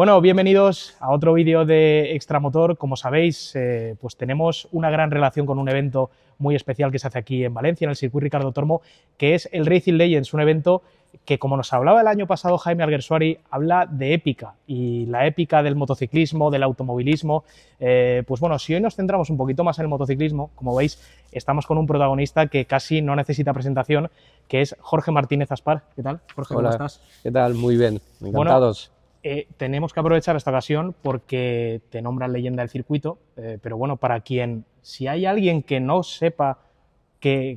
Bueno, bienvenidos a otro vídeo de Extramotor. Como sabéis, eh, pues tenemos una gran relación con un evento muy especial que se hace aquí en Valencia, en el circuito Ricardo Tormo, que es el Racing Legends, un evento que, como nos hablaba el año pasado Jaime Alguersuari, habla de épica y la épica del motociclismo, del automovilismo. Eh, pues bueno, si hoy nos centramos un poquito más en el motociclismo, como veis, estamos con un protagonista que casi no necesita presentación, que es Jorge Martínez Aspar. ¿Qué tal, Jorge? ¿Cómo estás? ¿Qué tal? Muy bien, encantados. Eh, tenemos que aprovechar esta ocasión porque te nombran leyenda del circuito, eh, pero bueno, para quien, si hay alguien que no sepa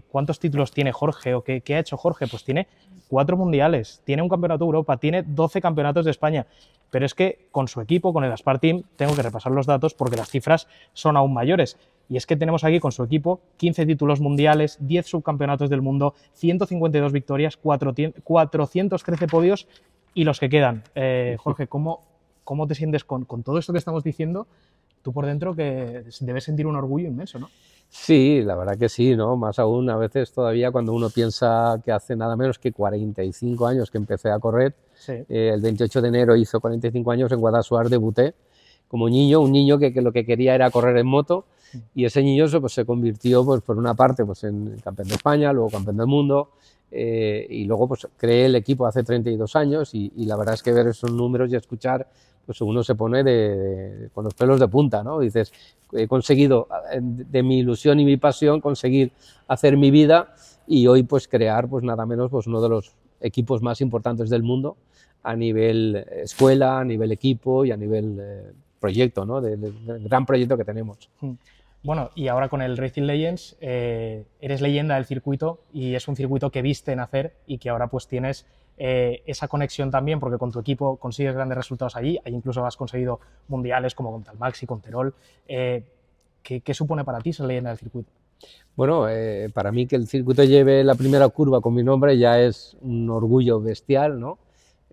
cuántos títulos tiene Jorge o qué ha hecho Jorge, pues tiene cuatro mundiales, tiene un campeonato de Europa, tiene 12 campeonatos de España, pero es que con su equipo, con el Aspar tengo que repasar los datos porque las cifras son aún mayores. Y es que tenemos aquí con su equipo 15 títulos mundiales, 10 subcampeonatos del mundo, 152 victorias, 4, 413 podios y los que quedan. Eh, Jorge, ¿cómo, ¿cómo te sientes con, todo esto que estamos diciendo? tú por dentro que debes sentir un orgullo inmenso, ¿no? Sí, la verdad que sí, ¿no? Más aún a veces todavía cuando uno piensa que hace nada menos que 45 años que empecé a correr, eh, el 28 de enero hizo 45 años en Guadalajara debuté como niño, un niño que, lo que quería era correr en moto y ese niño pues, se convirtió pues, por una parte pues, en campeón de España, luego campeón del mundo, eh, y luego pues creé el equipo hace 32 años y, la verdad es que ver esos números y escuchar, pues uno se pone de, con los pelos de punta, ¿no? Dices, he conseguido eh, de mi ilusión y mi pasión conseguir hacer mi vida y hoy pues crear pues nada menos pues uno de los equipos más importantes del mundo a nivel escuela, a nivel equipo y a nivel eh, proyecto, ¿no? Del, del gran proyecto que tenemos. Mm. Bueno, y ahora con el Racing Legends eh, eres leyenda del circuito y es un circuito que viste en hacer y que ahora pues tienes eh, esa conexión también porque con tu equipo consigues grandes resultados allí, ahí incluso has conseguido mundiales como con Talmax y con Terol. Eh, ¿qué, ¿qué, supone para ti ser leyenda del circuito? Bueno, para mí que el circuito lleve la primera curva con mi nombre ya es un orgullo bestial, ¿no?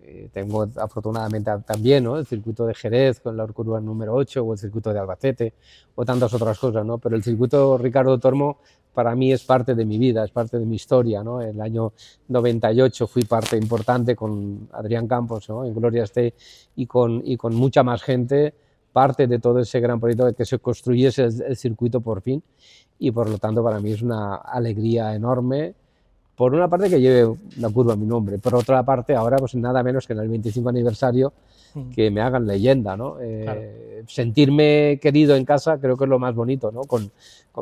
Eh, tengo afortunadamente también el circuito de Jerez con la curva número 8 o el circuito de Albacete o tantas otras cosas, ¿no? pero el circuito Ricardo Tormo para mí es parte de mi vida, es parte de mi historia. ¿no? El año 98 fui parte importante con Adrián Campos ¿no? en Gloria Este y con, y con mucha más gente, parte de todo ese gran proyecto de que se construyese el circuito por fin y por lo tanto para mí es una alegría enorme por una parte que lleve la curva a mi nombre, por otra parte ahora pues nada menos que en el 25 aniversario mm. que me hagan leyenda, ¿no? Eh, sentirme querido en casa creo que es lo más bonito, ¿no? Con,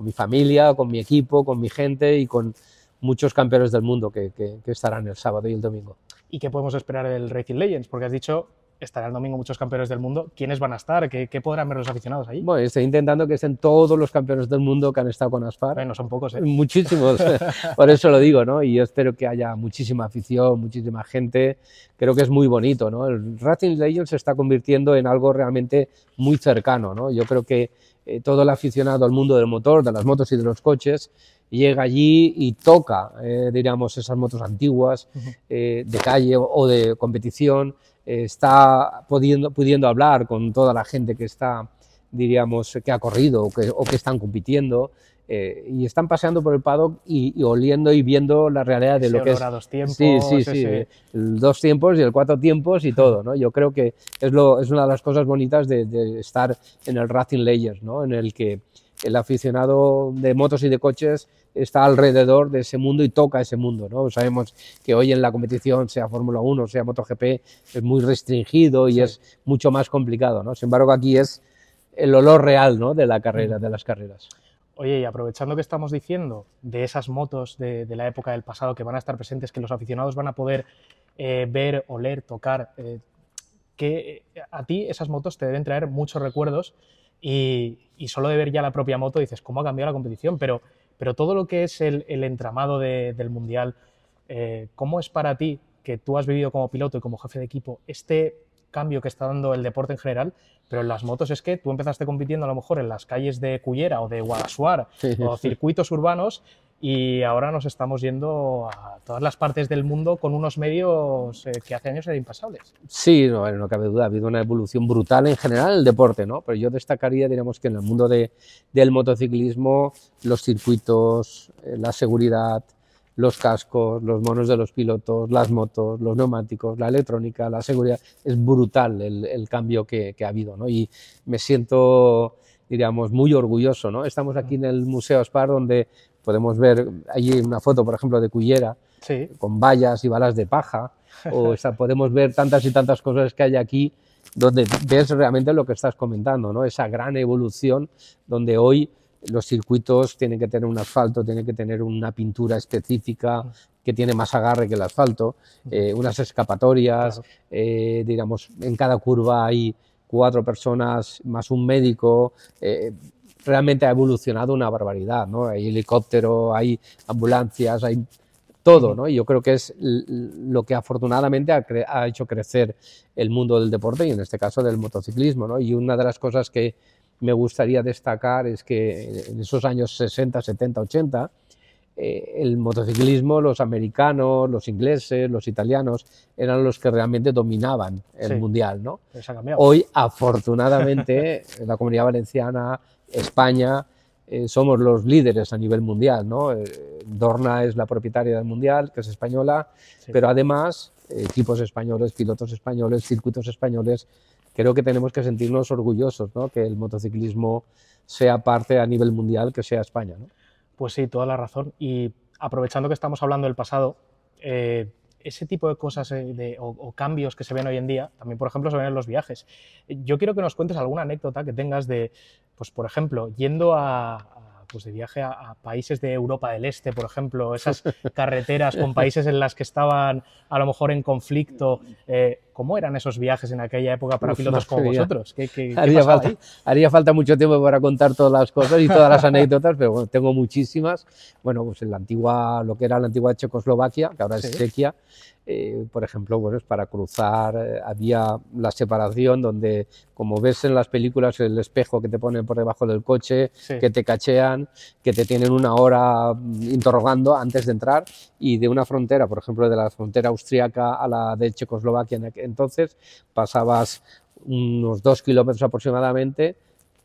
mi familia, con mi equipo, con mi gente y con muchos campeones del mundo que, que estarán el sábado y el domingo. ¿Y qué podemos esperar del Racing Legends? Porque has dicho estará el domingo muchos campeones del mundo. ¿Quiénes van a estar? ¿Qué, podrán ver los aficionados ahí? Bueno, estoy intentando que estén todos los campeones del mundo que han estado con Aspar. Bueno, son pocos, ¿eh? Muchísimos, por eso lo digo, ¿no? Y yo espero que haya muchísima afición, muchísima gente. Creo que es muy bonito, ¿no? El Racing Legends se está convirtiendo en algo realmente muy cercano, ¿no? Yo creo que eh, todo el aficionado al mundo del motor, de las motos y de los coches, llega allí y toca, eh, diríamos, esas motos antiguas, eh, de calle o de competición, está pudiendo, hablar con toda la gente que está, diríamos, que ha corrido o que, están compitiendo. Eh, y están paseando por el paddock y, oliendo y viendo la realidad de lo que es. dos tiempos. Sí, sí, sí, Dos tiempos y el cuatro tiempos y todo, ¿no? Yo creo que es, lo, una de las cosas bonitas de, estar en el Racing Layers, ¿no? En el que el aficionado de motos y de coches está alrededor de ese mundo y toca ese mundo. ¿no? Sabemos que hoy en la competición, sea Fórmula 1, sea MotoGP, es muy restringido y es mucho más complicado. ¿no? Sin embargo, aquí es el olor real ¿no? de la carrera, mm. de las carreras. Oye, y aprovechando que estamos diciendo de esas motos de, la época del pasado que van a estar presentes, que los aficionados van a poder eh, ver, oler, tocar, eh, que eh, a ti esas motos te deben traer muchos recuerdos y, solo de ver ya la propia moto dices, ¿cómo ha cambiado la competición? Pero, pero todo lo que es el, entramado del Mundial, eh, ¿cómo es para ti, que tú has vivido como piloto y como jefe de equipo, este cambio que está dando el deporte en general, pero en las motos es que tú empezaste compitiendo a lo mejor en las calles de Cullera o de Guadasuar o circuitos urbanos y ahora nos estamos yendo a todas las partes del mundo con unos medios eh, que hace años eran impasables. Sí, no, no, cabe duda, ha habido una evolución brutal en general del deporte, ¿no? Pero yo destacaría, que en el mundo de, del motociclismo, los circuitos, eh, la seguridad, los cascos, los monos de los pilotos, las motos, los neumáticos, la electrónica, la seguridad, es brutal el, el cambio que, que, ha habido, ¿no? Y me siento diríamos, muy orgulloso. ¿no? Estamos aquí en el Museo SPAR donde podemos ver allí una foto, por ejemplo, de Cullera, con vallas y balas de paja, o, podemos ver tantas y tantas cosas que hay aquí donde ves realmente lo que estás comentando, ¿no? esa gran evolución donde hoy los circuitos tienen que tener un asfalto, tienen que tener una pintura específica que tiene más agarre que el asfalto, eh, unas escapatorias, eh, digamos, en cada curva hay cuatro personas más un médico. Eh, realmente ha evolucionado una barbaridad, ¿no? Hay helicóptero, hay ambulancias, hay todo, ¿no? Y yo creo que es lo que afortunadamente ha, hecho crecer el mundo del deporte y en este caso del motociclismo, Y una de las cosas que me gustaría destacar es que en esos años 60, 70, 80, el motociclismo, los americanos, los ingleses, los italianos, eran los que realmente dominaban el mundial. ¿no? Hoy, afortunadamente, la comunidad valenciana, España eh, somos los líderes a nivel mundial, ¿no? Eh, Dorna es la propietaria del mundial, que es española, pero además equipos españoles, pilotos españoles, circuitos españoles, creo que tenemos que sentirnos orgullosos, ¿no? Que el motociclismo sea parte a nivel mundial, que sea España, Pues sí, toda la razón. Y aprovechando que estamos hablando del pasado, eh, ese tipo de cosas o, o, cambios que se ven hoy en día, también por ejemplo se ven en los viajes. Yo quiero que nos cuentes alguna anécdota que tengas de, pues por ejemplo, yendo a, pues de viaje a, países de Europa del Este, por ejemplo, esas carreteras con países en las que estaban a lo mejor en conflicto, eh, ¿Cómo eran esos viajes en aquella época para pilotos como vosotros? haría, falta, mucho tiempo para contar todas las cosas y todas las anécdotas, pero bueno, tengo muchísimas. Bueno, pues en la antigua, lo que era la antigua Checoslovaquia, que ahora es Chequia, eh, por ejemplo, bueno, para cruzar eh, había la separación donde, como ves en las películas, el espejo que te ponen por debajo del coche, que te cachean, que te tienen una hora mm, interrogando antes de entrar y de una frontera, por ejemplo, de la frontera austriaca a la de Checoslovaquia en, entonces pasabas unos dos kilómetros aproximadamente,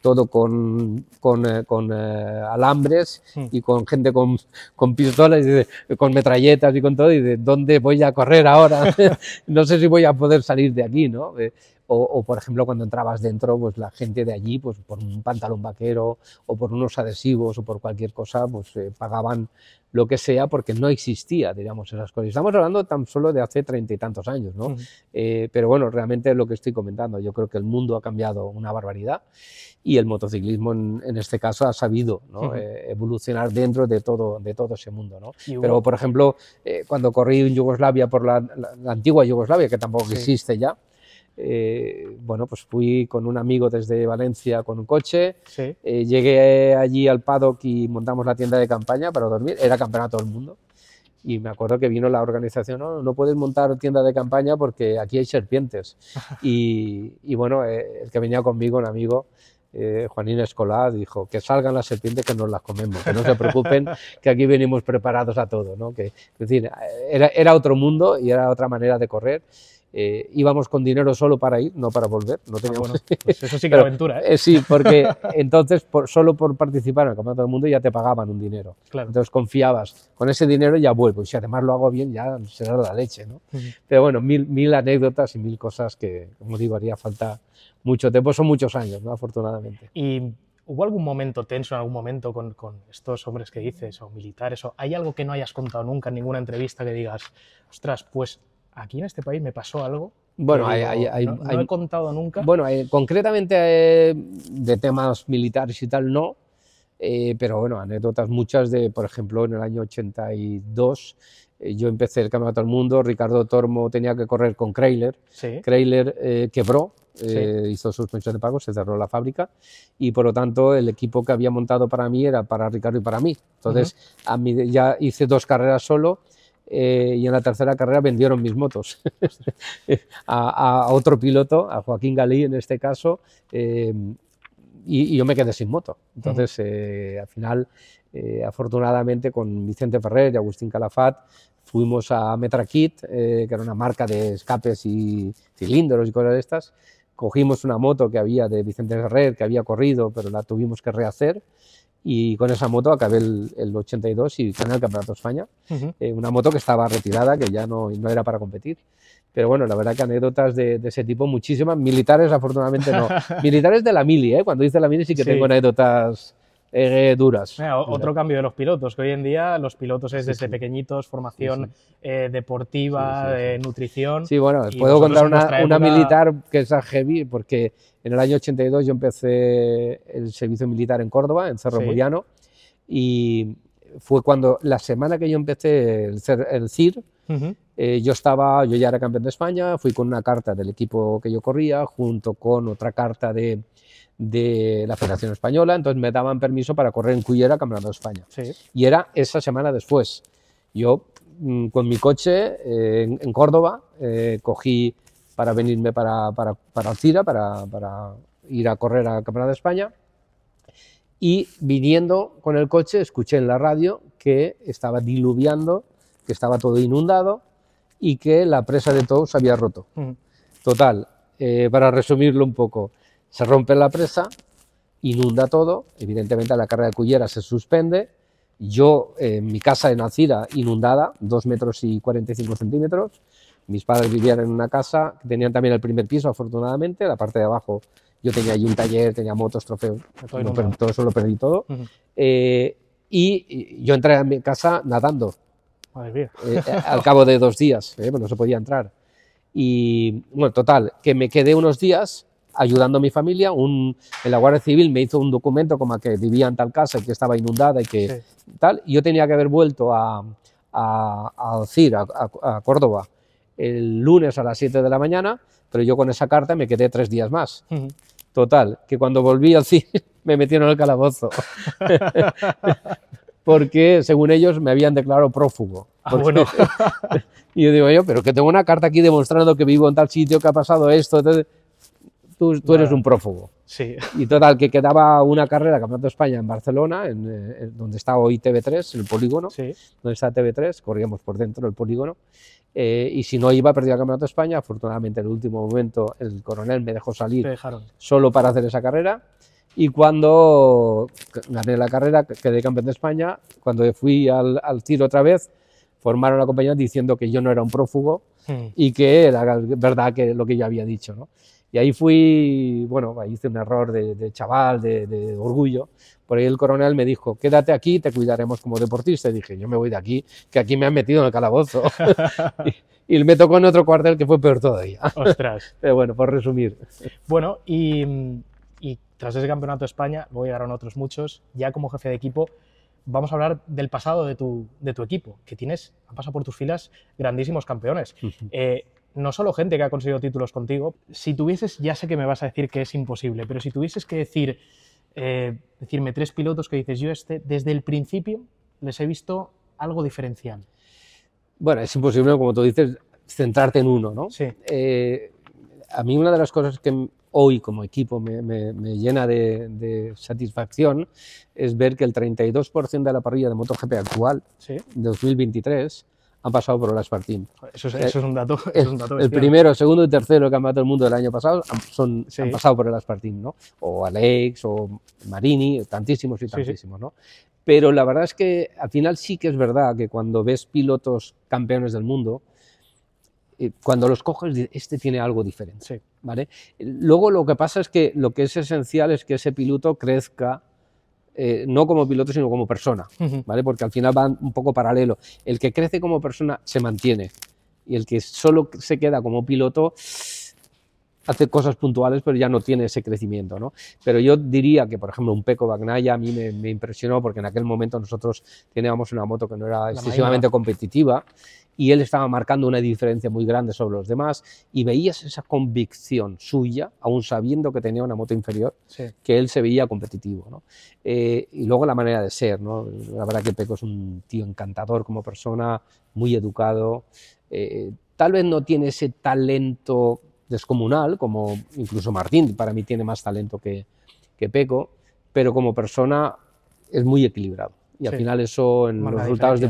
todo con, eh, eh, alambres hmm. y con gente con, con pistolas, y con metralletas y con todo, y de dónde voy a correr ahora, no sé si voy a poder salir de aquí, ¿no? Eh, o, por ejemplo, cuando entrabas dentro, pues la gente de allí, pues por un pantalón vaquero o por unos adhesivos o por cualquier cosa, pues eh, pagaban lo que sea porque no existía, digamos, esas cosas. Estamos hablando tan solo de hace treinta y tantos años, ¿no? Eh, pero bueno, realmente es lo que estoy comentando. Yo creo que el mundo ha cambiado una barbaridad y el motociclismo en, este caso ha sabido eh, evolucionar dentro de todo, de todo ese mundo, Pero, por ejemplo, cuando corrí en Yugoslavia por la, antigua Yugoslavia, que tampoco existe ya, eh, bueno, pues fui con un amigo desde Valencia con un coche, eh, llegué allí al paddock y montamos la tienda de campaña para dormir, era campeonato del mundo. Y me acuerdo que vino la organización, no, no puedes montar tienda de campaña porque aquí hay serpientes. y, bueno, eh, el que venía conmigo, un amigo, Juanín Escolá, dijo que salgan las serpientes que nos las comemos, que no se preocupen, que aquí venimos preparados a todo, ¿no? Que, decir, era, otro mundo y era otra manera de correr eh, íbamos con dinero solo para ir, no para volver. No ah, teníamos... Pues eso sí que era aventura, ¿eh? Eh, Sí, porque entonces solo por participar en el Campeonato del Mundo ya te pagaban un dinero. Entonces confiabas, con ese dinero ya vuelvo, y si además lo hago bien ya será la leche, ¿no? Pero bueno, mil, anécdotas y mil cosas que, como digo, haría falta mucho tiempo, son muchos años, ¿no? Afortunadamente. Y... ¿Hubo algún momento tenso en algún momento con, con, estos hombres que dices, o militares, o hay algo que no hayas contado nunca en ninguna entrevista que digas, ostras, pues aquí en este país me pasó algo. Bueno, hay, no, he contado nunca. Bueno, eh, concretamente eh, de temas militares y tal no, eh, pero bueno, anécdotas muchas de, por ejemplo, en el año 82 yo empecé el Campeonato del Mundo, Ricardo Tormo tenía que correr con Kreiler, sí. Kreiler quebró, hizo hizo suspensión de pago, se cerró la fábrica y por lo tanto el equipo que había montado para mí era para Ricardo y para mí. Entonces a mí ya hice dos carreras solo eh, y en la tercera carrera vendieron mis motos a, otro piloto, a Joaquín Galí en este caso, eh, y, yo me quedé sin moto. Entonces, eh, al final, afortunadamente, con Vicente Ferrer y Agustín Calafat, fuimos a Metra Kit, que era una marca de escapes y cilindros y cosas de estas. Cogimos una moto que había de Vicente Ferrer, que había corrido, pero la tuvimos que rehacer y con esa moto acabé el, 82 y gané el Campeonato de España. Eh, una moto que estaba retirada, que ya no, no, era para competir. Pero bueno, la verdad que anécdotas de, ese tipo muchísimas. Militares, afortunadamente, no. Militares de la mili, ¿eh? Cuando dice la mili sí que tengo anécdotas duras. Otro cambio de los pilotos, que hoy en día los pilotos es desde pequeñitos, formación eh, deportiva, eh, nutrición. Sí, bueno, puedo contar una, militar que es a heavy, porque en el año 82 yo empecé el servicio militar en Córdoba, en Cerro Muriano, y fue cuando la semana que yo empecé el, el CIR, eh, yo estaba, yo ya era campeón de España, fui con una carta del equipo que yo corría, junto con otra carta de, la Federación Española, entonces me daban permiso para correr en Cullera, Campeonato de España. Y era esa semana después. Yo mm, con mi coche eh, en, Córdoba eh, cogí para venirme para, para, para para, para ir a correr a Campeonato de España y viniendo con el coche escuché en la radio que estaba diluviando, que estaba todo inundado y que la presa de tous había roto. Total, eh, para resumirlo un poco, se rompe la presa, inunda todo, evidentemente la carrera de Cullera se suspende, yo en mi casa de nacida inundada, 2 metros y 45 centímetros, mis padres vivían en una casa, tenían también el primer piso afortunadamente, la parte de abajo yo tenía allí un taller, tenía motos, trofeos, todo, todo eso lo perdí todo. Eh, y yo entré a mi casa nadando. Madre mía. Eh, eh, al cabo de dos días, pues no se podía entrar. Y bueno, total, que me quedé unos días ayudando a mi familia. Un, en la Guardia Civil me hizo un documento como que vivía en tal casa y que estaba inundada y que tal. tal. Yo tenía que haber vuelto a, a, a a, Córdoba, el lunes a las 7 de la mañana, pero yo con esa carta me quedé tres días más. Total, que cuando volví al cine me metieron al calabozo. porque según ellos me habían declarado prófugo. Ah, y yo digo yo, pero que tengo una carta aquí demostrando que vivo en tal sitio, que ha pasado esto. Entonces, tú, eres un prófugo. Sí. Y total, que quedaba una carrera, Campeonato de España en Barcelona, en, eh, donde está hoy TV3, el polígono, donde está TV3, corríamos por dentro del polígono, eh, y si no iba, a perder el Campeonato de España. Afortunadamente, en el último momento, el coronel me dejó salir solo para hacer esa carrera. Y cuando gané la carrera, quedé campeón de España, cuando fui al, tiro otra vez, formaron la compañía diciendo que yo no era un prófugo hmm. y que era verdad que lo que yo había dicho. ¿no? Y ahí fui, bueno, ahí hice un error de, chaval, de, orgullo. Por ahí el coronel me dijo, quédate aquí, te cuidaremos como deportista. Y dije, yo me voy de aquí, que aquí me han metido en el calabozo. y, me tocó en otro cuartel que fue peor todavía. Ostras. Pero bueno, por resumir. Bueno, y, tras ese campeonato de España, luego llegaron otros muchos, ya como jefe de equipo, vamos a hablar del pasado de tu, de tu equipo, que tienes, han pasado por tus filas grandísimos campeones no solo gente que ha conseguido títulos contigo, si tuvieses, ya sé que me vas a decir que es imposible, pero si tuvieses que decir, eh, decirme tres pilotos que dices, yo este, desde el principio les he visto algo diferencial. Bueno, es imposible, como tú dices, centrarte en uno, ¿no? Sí. Eh, a mí una de las cosas que hoy como equipo me, llena de, satisfacción es ver que el 32% de la parrilla de MotoGP actual, en 2023, han pasado por el aspartín Eso es, un dato. El primero, el segundo y tercero que han matado el mundo del año pasado son, han pasado por el aspartín ¿no? O Alex, o Marini, tantísimos y tantísimos, ¿no? Pero la verdad es que al final sí que es verdad que cuando ves pilotos campeones del mundo, eh, cuando los coges, este tiene algo diferente. ¿vale? Luego lo que pasa es que lo que es esencial es que ese piloto crezca eh, no como piloto, sino como persona, ¿vale? Porque al final van un poco paralelo. El que crece como persona se mantiene y el que solo se queda como piloto hace cosas puntuales, pero ya no tiene ese crecimiento. ¿no? Pero yo diría que, por ejemplo, un Peco Bagnaya a mí me, impresionó porque en aquel momento nosotros teníamos una moto que no era excesivamente competitiva y él estaba marcando una diferencia muy grande sobre los demás y veías esa convicción suya, aún sabiendo que tenía una moto inferior, que él se veía competitivo. ¿no? Eh, y luego la manera de ser, ¿no? la verdad que Peco es un tío encantador como persona, muy educado, eh, tal vez no tiene ese talento descomunal, como incluso Martín para mí tiene más talento que, que Peco, pero como persona es muy equilibrado. Y al final eso en los resultados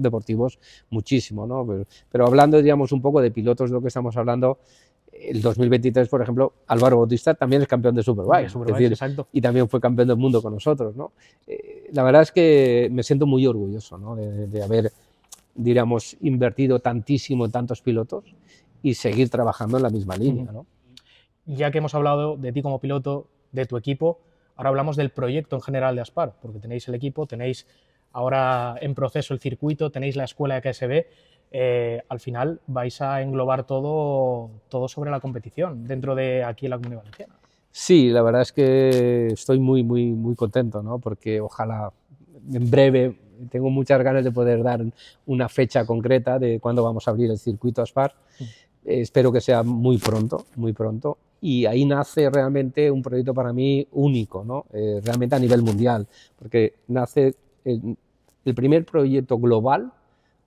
deportivos muchísimo, ¿no? Pero, hablando, digamos, un poco de pilotos de lo que estamos hablando, el 2023, por ejemplo, Álvaro Bautista también es campeón de Superbike. y también fue campeón del mundo con nosotros, ¿no? Eh, la verdad es que me siento muy orgulloso, de, haber, diríamos, invertido tantísimo en tantos pilotos y seguir trabajando en la misma línea. ¿no? Ya que hemos hablado de ti como piloto, de tu equipo, ahora hablamos del proyecto en general de Aspar, porque tenéis el equipo, tenéis ahora en proceso el circuito, tenéis la escuela de KSB, eh, al final vais a englobar todo, todo sobre la competición dentro de aquí en la Comunidad Valenciana. Sí, la verdad es que estoy muy, muy, muy contento, ¿no? porque ojalá en breve tengo muchas ganas de poder dar una fecha concreta de cuándo vamos a abrir el circuito Aspar. Mm espero que sea muy pronto, muy pronto. Y ahí nace realmente un proyecto para mí único, ¿no? Eh, realmente a nivel mundial, porque nace el, el, primer proyecto global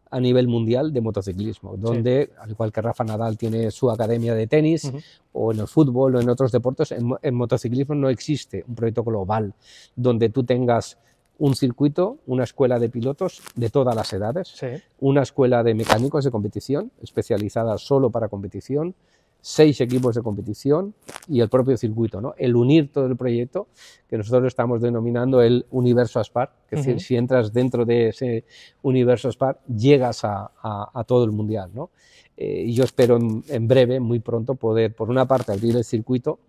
a nivel mundial de motociclismo, donde, al igual que Rafa Nadal tiene su academia de tenis, o en el fútbol, o en otros deportes, en motociclismo no existe un proyecto global donde tú tengas un circuito, una escuela de pilotos de todas las edades, una escuela de mecánicos de competición especializada solo para competición, seis equipos de competición y el propio circuito, ¿no? El unir todo el proyecto que nosotros estamos denominando el universo ASPAR, que si, entras dentro de ese universo ASPAR llegas a, todo el mundial, eh, Y yo espero en, breve, muy pronto, poder, por una parte, abrir el circuito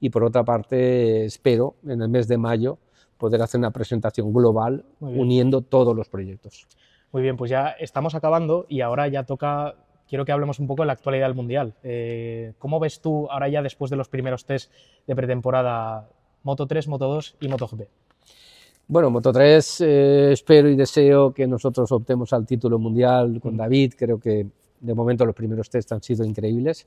y por otra parte, espero en el mes de mayo poder hacer una presentación global uniendo todos los proyectos. Muy bien, pues ya estamos acabando y ahora ya toca, quiero que hablemos un poco de la actualidad del Mundial. Eh, ¿Cómo ves tú ahora ya después de los primeros test de pretemporada Moto 3, Moto 2 y MotoGP? Bueno, Moto 3 eh, espero y deseo que nosotros optemos al título mundial con mm. David. Creo que de momento los primeros test han sido increíbles.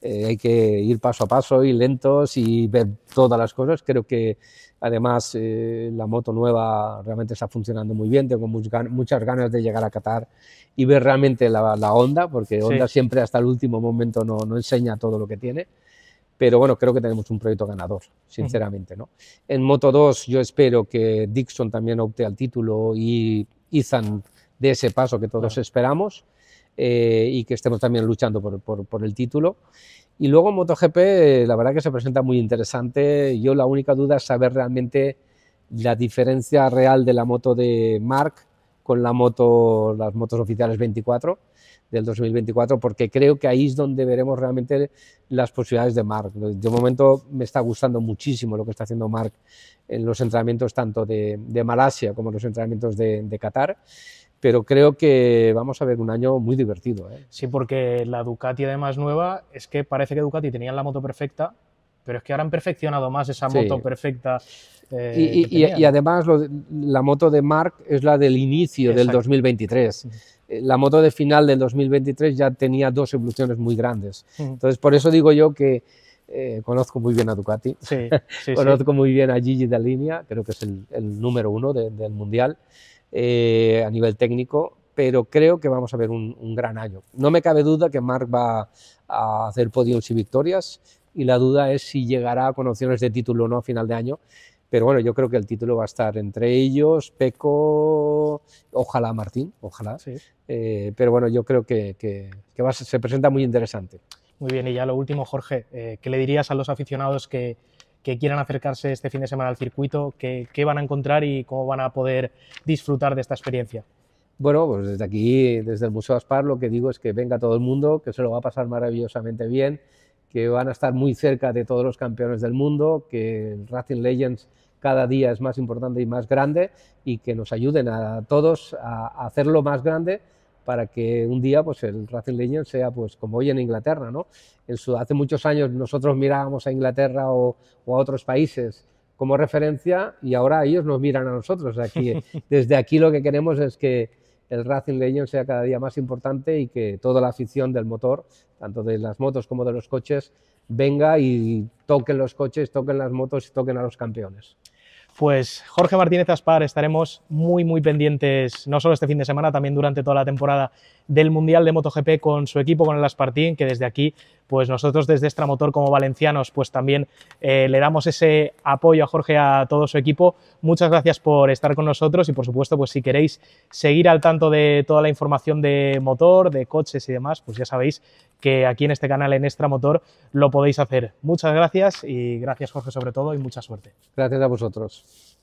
Eh, hay que ir paso a paso y lentos y ver todas las cosas. Creo que además eh, la moto nueva realmente está funcionando muy bien. Tengo muchas ganas de llegar a Qatar y ver realmente la, la Honda, porque Honda siempre hasta el último momento no, enseña todo lo que tiene pero bueno, creo que tenemos un proyecto ganador, sinceramente. En Moto 2 yo espero que Dixon también opte al título y Ethan dé ese paso que todos esperamos. Eh, y que estemos también luchando por, el título. Y luego MotoGP, eh, la verdad que se presenta muy interesante. Yo la única duda es saber realmente la diferencia real de la moto de Mark con la moto, las motos oficiales 24 del 2024, porque creo que ahí es donde veremos realmente las posibilidades de Mark. De momento me está gustando muchísimo lo que está haciendo Mark en los entrenamientos tanto de, Malasia como en los entrenamientos de, de Qatar pero creo que vamos a ver un año muy divertido. ¿eh? Sí, porque la Ducati además nueva, es que parece que Ducati tenía la moto perfecta, pero es que ahora han perfeccionado más esa moto perfecta. Eh, y, además la moto de Mark es la del inicio del 2023. Eh, la moto de final del 2023 ya tenía dos evoluciones muy grandes. Entonces, por eso digo yo que eh, conozco muy bien a Ducati, sí, sí, conozco muy bien a Gigi Dalinia, creo que es el, número uno del mundial. Eh, a nivel técnico, pero creo que vamos a ver un, gran año. No me cabe duda que Marc va a hacer podios y victorias y la duda es si llegará con opciones de título o no a final de año. Pero bueno, yo creo que el título va a estar entre ellos, Peco, ojalá Martín, ojalá. Eh, pero bueno, yo creo que, que, se presenta muy interesante. Muy bien, y ya lo último, Jorge, eh, ¿qué le dirías a los aficionados que, que quieran acercarse este fin de semana al circuito, qué, van a encontrar y cómo van a poder disfrutar de esta experiencia. Bueno, pues desde aquí, desde el Museo Aspar, lo que digo es que venga todo el mundo, que se lo va a pasar maravillosamente bien, que van a estar muy cerca de todos los campeones del mundo, que el Racing Legends cada día es más importante y más grande y que nos ayuden a todos a hacerlo más grande para que un día pues, el Racing Legion sea pues, como hoy en Inglaterra. ¿no? hace muchos años nosotros mirábamos a Inglaterra o, a otros países como referencia y ahora ellos nos miran a nosotros. Aquí, desde aquí lo que queremos es que el Racing Legion sea cada día más importante y que toda la afición del motor, tanto de las motos como de los coches, venga y toquen los coches, toquen las motos y toquen a los campeones. Pues Jorge Martínez Aspar, estaremos muy, muy pendientes, no solo este fin de semana, también durante toda la temporada del Mundial de MotoGP con su equipo, con el Aspartin, que desde aquí, pues nosotros desde Extramotor como valencianos, pues también eh, le damos ese apoyo a Jorge, a todo su equipo. Muchas gracias por estar con nosotros y, por supuesto, pues si queréis seguir al tanto de toda la información de motor, de coches y demás, pues ya sabéis, que aquí en este canal, en Extra Motor, lo podéis hacer. Muchas gracias y gracias Jorge sobre todo y mucha suerte. Gracias a vosotros.